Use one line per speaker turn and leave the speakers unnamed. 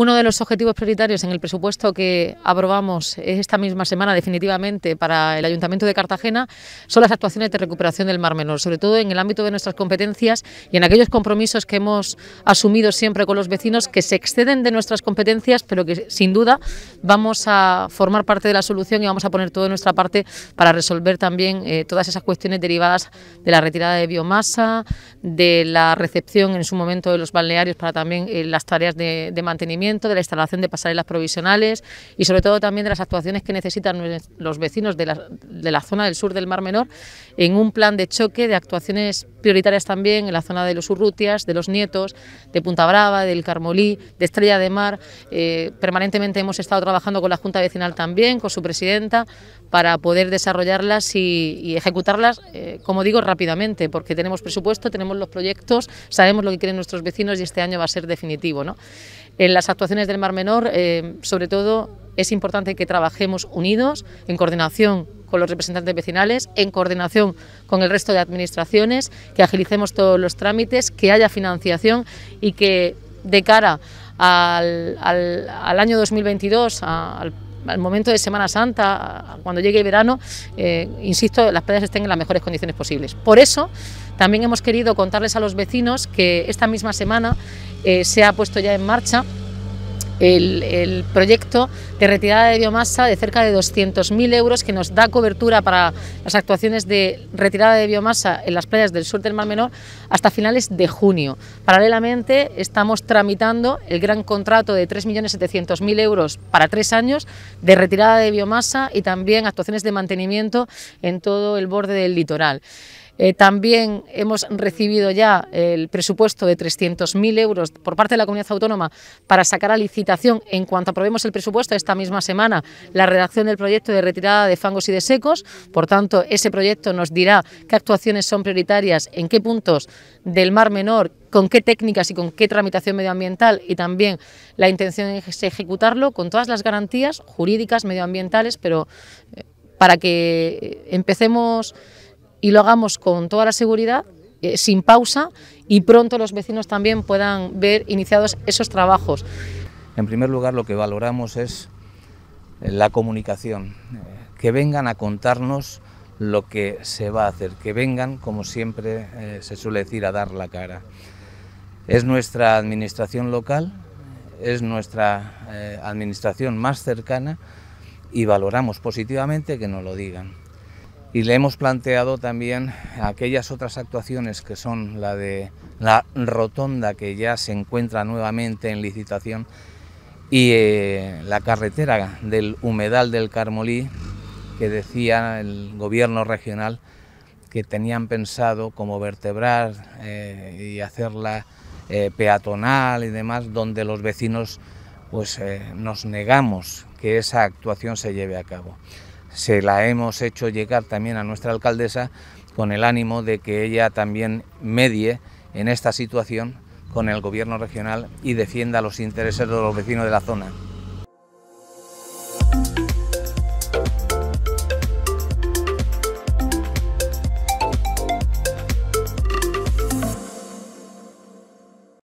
Uno de los objetivos prioritarios en el presupuesto que aprobamos esta misma semana definitivamente para el Ayuntamiento de Cartagena son las actuaciones de recuperación del Mar Menor, sobre todo en el ámbito de nuestras competencias y en aquellos compromisos que hemos asumido siempre con los vecinos que se exceden de nuestras competencias, pero que sin duda vamos a formar parte de la solución y vamos a poner toda nuestra parte para resolver también eh, todas esas cuestiones derivadas de la retirada de biomasa, de la recepción en su momento de los balnearios para también eh, las tareas de mantenimiento de la instalación de pasarelas provisionales y sobre todo también de las actuaciones que necesitan los vecinos de la, de la zona del sur del Mar Menor en un plan de choque de actuaciones prioritarias también en la zona de los Urrutias, de los Nietos, de Punta Brava, del Carmolí, de Estrella de Mar. Eh, permanentemente hemos estado trabajando con la Junta Vecinal también, con su presidenta, para poder desarrollarlas y, ejecutarlas, eh, como digo, rápidamente, porque tenemos presupuesto, tenemos los proyectos, sabemos lo que quieren nuestros vecinos y este año va a ser definitivo. ¿no? En las actuaciones del Mar Menor, eh, sobre todo, es importante que trabajemos unidos, en coordinación con los representantes vecinales, en coordinación con el resto de administraciones, que agilicemos todos los trámites, que haya financiación y que de cara al, año 2022, al momento de Semana Santa, cuando llegue el verano, eh, insisto, las playas estén en las mejores condiciones posibles. Por eso también hemos querido contarles a los vecinos que esta misma semana eh, se ha puesto ya en marcha el, proyecto de retirada de biomasa de cerca de 200.000 euros que nos da cobertura para las actuaciones de retirada de biomasa en las playas del sur del Mar Menor hasta finales de junio. Paralelamente estamos tramitando el gran contrato de 3.700.000 euros para tres años de retirada de biomasa y también actuaciones de mantenimiento en todo el borde del litoral. Eh, también hemos recibido ya el presupuesto de 300.000 euros por parte de la comunidad autónoma para sacar a licitación, en cuanto aprobemos el presupuesto esta misma semana, la redacción del proyecto de retirada de fangos y de secos. Por tanto, ese proyecto nos dirá qué actuaciones son prioritarias, en qué puntos del Mar Menor, con qué técnicas y con qué tramitación medioambiental y también la intención es ejecutarlo con todas las garantías jurídicas, medioambientales, pero eh, para que eh, empecemos y lo hagamos con toda la seguridad, eh, sin pausa, y pronto los vecinos también puedan ver iniciados esos trabajos.
En primer lugar, lo que valoramos es eh, la comunicación, que vengan a contarnos lo que se va a hacer, que vengan, como siempre eh, se suele decir, a dar la cara. Es nuestra administración local, es nuestra administración más cercana y valoramos positivamente que nos lo digan y le hemos planteado también aquellas otras actuaciones que son la de la rotonda que ya se encuentra nuevamente en licitación y eh, la carretera del humedal del Carmolí que decía el gobierno regional que tenían pensado como vertebrar eh, y hacerla eh, peatonal y demás, donde los vecinos pues, nos negamos que esa actuación se lleve a cabo se la hemos hecho llegar también a nuestra alcaldesa con el ánimo de que ella también medie en esta situación con el gobierno regional y defienda los intereses de los vecinos de la zona.